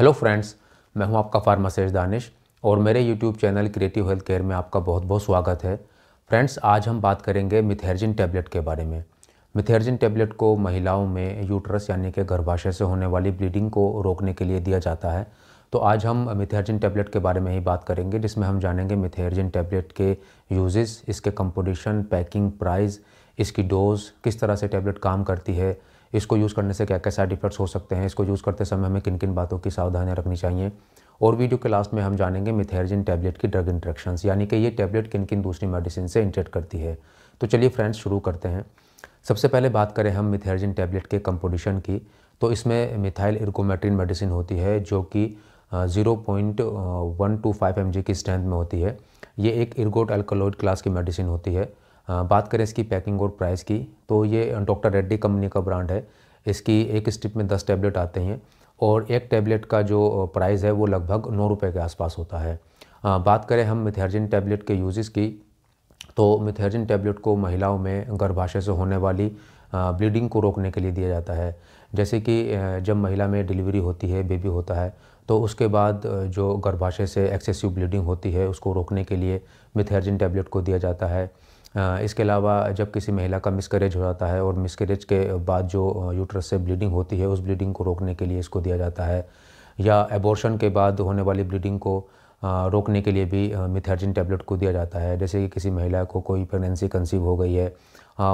hello friends मैं हूं आपका फार्मासिस्ट दानिश और मेरे YouTube channel creative health care में आपका बहुत बहुत स्वागत है फ्रेंड्स आज हम बात करेंगे मिथेर्जिन टैबलेट के बारे में मिथेर्जिन टैबलेट को महिलाओं में यूट्रस यानी कि गर्भाशय से होने वाली ब्लीडिंग को रोकने के लिए दिया जाता है तो आज हम मिथेर्जिन टैबलेट के बारे में ही बात करेंगे जिसमें हम जानेंगे मिथेर्जिन टैबलेट के यूजेस इसके कंपोजिशन पैकिंग प्राइस इसकी डोज किस तरह से टैबलेट काम करती है इसको यूज़ करने से क्या क्या साइड इफ़ेक्ट्स हो सकते हैं इसको यूज़ करते समय हमें किन किन बातों की सावधानियाँ रखनी चाहिए और वीडियो के लास्ट में हम जानेंगे मिथेरजिन टैबलेट की ड्रग इंट्रेक्शन यानी कि ये टैबलेट किन किन दूसरी मेडिसिन से इंट्रैक्ट करती है तो चलिए फ्रेंड्स शुरू करते हैं सबसे पहले बात करें हम मिथेरजिन टैबलेट के कंपोजिशन की तो इसमें मिथाइल इर्गोमेट्रीन मेडिसिन होती है जो कि zero point one two five M की स्ट्रेंथ में होती है ये एक इर्गोट अल्कोलोइड क्लास की मेडिसिन होती है बात करें इसकी पैकिंग और प्राइस की तो ये डॉक्टर रेड्डी कंपनी का ब्रांड है इसकी एक स्ट्रिप में दस टैबलेट आते हैं और एक टैबलेट का जो प्राइस है वो लगभग नौ रुपये के आसपास होता है बात करें हम मिथर्जिन टैबलेट के यूजेस की तो मिथर्जिन टैबलेट को महिलाओं में गर्भाशय से होने वाली ब्लीडिंग को रोकने के लिए दिया जाता है जैसे कि जब महिला में डिलीवरी होती है बेबी होता है तो उसके बाद जो गर्भाशय से एक्सेसिव ब्लीडिंग होती है उसको रोकने के लिए मिथर्जिन टैबलेट को दिया जाता है इसके अलावा जब किसी महिला का मिसकरेज हो जाता है और मिसकरेज के बाद जो यूट्रस से ब्लीडिंग होती है उस ब्लीडिंग को रोकने के लिए इसको दिया जाता है या एबॉर्शन के बाद होने वाली ब्लीडिंग को रोकने के लिए भी मिथर्जिन टैबलेट को दिया जाता है जैसे कि किसी महिला को कोई प्रेगनेंसी कंसीव हो गई है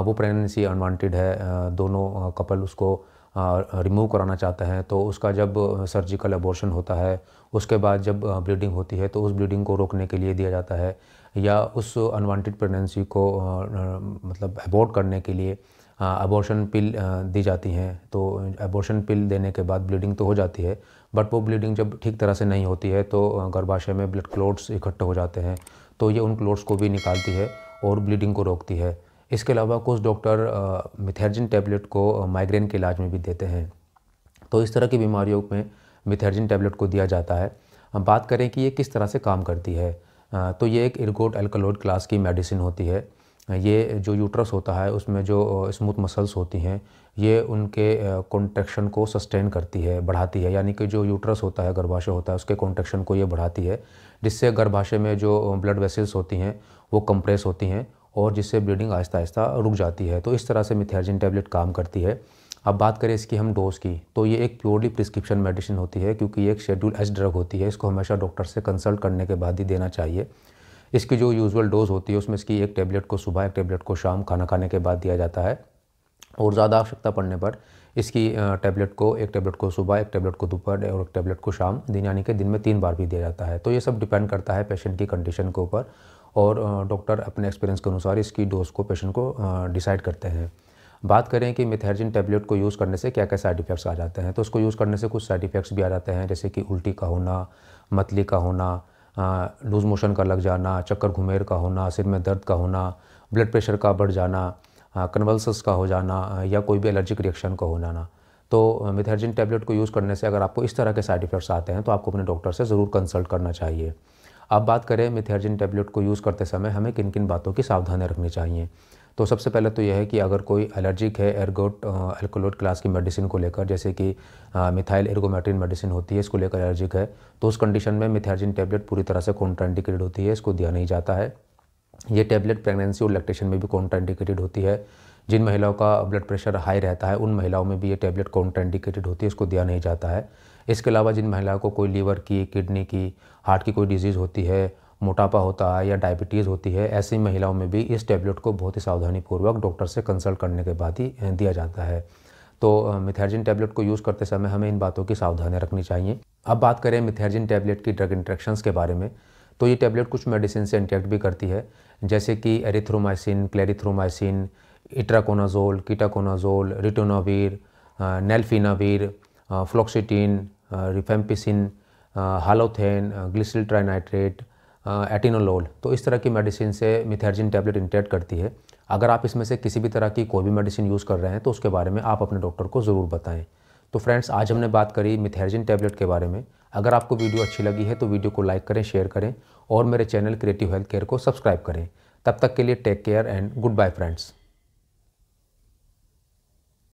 वो प्रेगनेंसी अनवांटेड है दोनों कपल उसको रिमूव कराना चाहते हैं तो उसका जब सर्जिकल एबॉर्शन होता है उसके बाद जब ब्लीडिंग होती है तो उस ब्लीडिंग को रोकने के लिए दिया जाता है या उस अनवांटेड प्रेगनेंसी को मतलब अबॉर्ट करने के लिए अबॉर्शन पिल दी जाती हैं तो अबॉर्शन पिल देने के बाद ब्लीडिंग तो हो जाती है बट वो ब्लीडिंग जब ठीक तरह से नहीं होती है तो गर्भाशय में ब्लड क्लोट्स इकट्ठे हो जाते हैं तो ये उन क्लोट्स को भी निकालती है और ब्लीडिंग को रोकती है इसके अलावा कुछ डॉक्टर मिथर्जिन टैबलेट को माइग्रेन के इलाज में भी देते हैं तो इस तरह की बीमारियों में मिथर्जिन टैबलेट को दिया जाता है हम बात करें कि ये किस तरह से काम करती है तो ये एक इर्गोट एल्कलोड क्लास की मेडिसिन होती है ये जो यूट्रस होता है उसमें जो स्मूथ मसल्स होती हैं ये उनके कॉन्ट्रेक्शन को सस्टेन करती है बढ़ाती है यानी कि जो यूट्रस होता है गर्भाशय होता है उसके कॉन्ट्रेक्शन को ये बढ़ाती है जिससे गर्भाशय में जो ब्लड वेसल्स होती हैं वो कंप्रेस होती हैं और जिससे ब्लीडिंग आहिस्ता आहिस्ता रुक जाती है तो इस तरह से मिथ्यार्जिन टैबलेट काम करती है अब बात करें इसकी हम डोज़ की तो ये एक प्योरली प्रिस्क्रिप्शन मेडिसिन होती है क्योंकि ये एक शेड्यूल एच ड्रग होती है इसको हमेशा डॉक्टर से कंसल्ट करने के बाद ही देना चाहिए इसकी जो यूजुअल डोज़ होती है उसमें इसकी एक टेबलेट को सुबह एक टेबलेट को शाम खाना खाने के बाद दिया जाता है और ज़्यादा आवश्यकता पड़ने पर इसकी टेबलेट को एक टेबलेट को सुबह एक टेबलेट को दोपहर और एक टेबलेट को शाम दिन यानी कि दिन में तीन बार भी दिया जाता है तो ये सब डिपेंड करता है पेशेंट की कंडीशन के ऊपर और डॉक्टर अपने एक्सपीरियंस के अनुसार इसकी डोज़ को पेशेंट को डिसाइड करते हैं बात करें कि मिथर्जिन टैबलेट को यूज़ करने से क्या क्या साइड इफ़ेक्ट्स आ जाते हैं तो उसको यूज़ करने से कुछ साइड इफ़ेक्ट्स भी आ जाते हैं जैसे कि उल्टी का होना मतली का होना लूज़ मोशन का लग जाना चक्कर घुमेर का होना सिर में दर्द का होना ब्लड प्रेशर का बढ़ जाना कन्वल्सस का हो जाना या कोई भी एलर्जिक रिएक्शन का हो जाना तो मिथर्जिन टैबलेट को यूज़ करने से अगर आपको इस तरह के साइड इफ़ेक्ट्स आते हैं तो आपको अपने डॉक्टर से ज़रूर कंसल्ट करना चाहिए अब बात करें मिथर्जिन टैबलेट को यूज़ करते समय हमें किन किन बातों की सावधानी रखनी चाहिए तो सबसे पहले तो यह है कि अगर कोई एलर्जिक है एरगोट एल्कोलोट क्लास की मेडिसिन को लेकर जैसे कि मिथाइल एर्गोमेट्रिन मेडिसिन होती है इसको लेकर एलर्जिक है तो उस कंडीशन में मिथाइजिन टेबलेट पूरी तरह से कॉन्ट्राइंडिकेटेड होती है इसको दिया नहीं जाता है ये टेबलेट प्रेगनेंसी और लैक्टेशन में भी कॉन्ट्राइंडिकेटेड होती है जिन महिलाओं का ब्लड प्रेशर हाई रहता है उन महिलाओं में भी ये टेबलेट कॉन्ट्राइंडिकेटेड होती है इसको दिया नहीं जाता है इसके अलावा जिन महिलाओं को कोई लीवर की किडनी की हार्ट की कोई डिजीज़ होती है मोटापा होता है या डायबिटीज़ होती है ऐसी महिलाओं में भी इस टैबलेट को बहुत ही सावधानीपूर्वक डॉक्टर से कंसल्ट करने के बाद ही दिया जाता है तो मिथर्जिन टैबलेट को यूज़ करते समय हमें इन बातों की सावधानियाँ रखनी चाहिए अब बात करें मिथेर्जिन टैबलेट की ड्रग इंट्रेक्शन के बारे में तो ये टैबलेट कुछ मेडिसिन से इंटेक्ट भी करती है जैसे कि erythromycin clarithromycin itraconazole ketoconazole ritonavir nelfinavir fluoxetine rifampicin halothane glyceryl trinitrate atenolol तो इस तरह की मेडिसिन से मिथर्जिन टैबलेट इंटेक्ट करती है अगर आप इसमें से किसी भी तरह की कोई भी मेडिसिन यूज़ कर रहे हैं तो उसके बारे में आप अपने डॉक्टर को ज़रूर बताएं तो फ्रेंड्स आज हमने बात करी मिथर्जिन टैबलेट के बारे में अगर आपको वीडियो अच्छी लगी है तो वीडियो को लाइक करें शेयर करें और मेरे चैनल क्रिएटिव हेल्थ केयर को सब्सक्राइब करें तब तक के लिए take care and goodbye friends